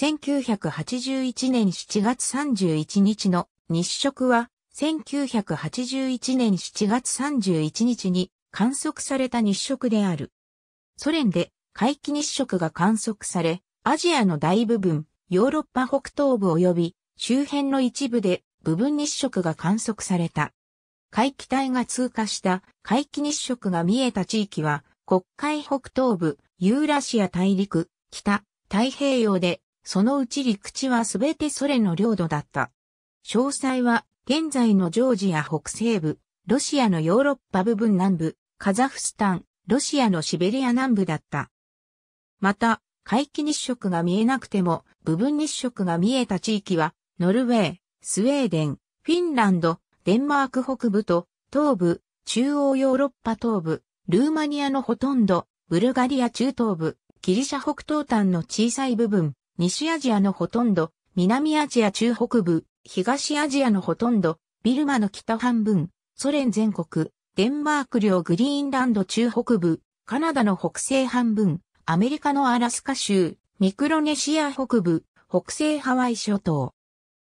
1981年7月31日の日食は、1981年7月31日に観測された日食である。ソ連で回帰日食が観測され、アジアの大部分、ヨーロッパ北東部及び周辺の一部で部分日食が観測された。海気帯が通過した回帰日食が見えた地域は、国会北東部、ユーラシア大陸、北、太平洋でそのうち陸地はすべてソ連の領土だった。詳細は、現在のジョージア北西部、ロシアのヨーロッパ部分南部、カザフスタン、ロシアのシベリア南部だった。また、皆既日食が見えなくても、部分日食が見えた地域は、ノルウェー、スウェーデン、フィンランド、デンマーク北部と、東部、中央ヨーロッパ東部、ルーマニアのほとんど、ブルガリア中東部、ギリシャ北東端の小さい部分、西アジアのほとんど、南アジア中北部、東アジアのほとんど、ビルマの北半分、ソ連全国、デンマーク領グリーンランド中北部、カナダの北西半分、アメリカのアラスカ州、ミクロネシア北部、北西ハワイ諸島。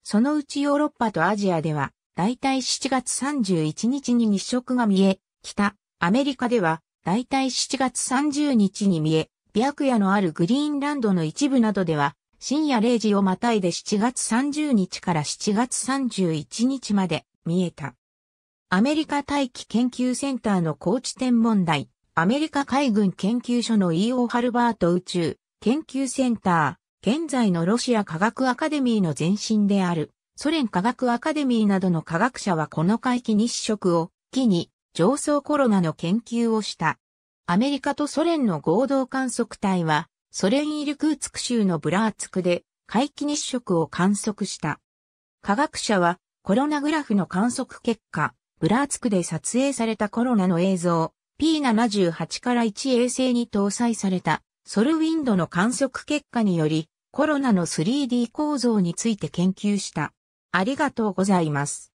そのうちヨーロッパとアジアでは、だいたい7月31日に日食が見え、北、アメリカでは、だいたい7月30日に見え、白夜のあるグリーンランドの一部などでは、深夜0時をまたいで7月30日から7月31日まで見えた。アメリカ大気研究センターの高知天文台、アメリカ海軍研究所の E.O. ハルバート宇宙研究センター、現在のロシア科学アカデミーの前身である、ソ連科学アカデミーなどの科学者はこの回帰日食を機に、上層コロナの研究をした。アメリカとソ連の合同観測隊は、ソ連イルクーツク州のブラーツクで、回帰日食を観測した。科学者は、コロナグラフの観測結果、ブラーツクで撮影されたコロナの映像、P78 から1衛星に搭載された、ソルウィンドの観測結果により、コロナの 3D 構造について研究した。ありがとうございます。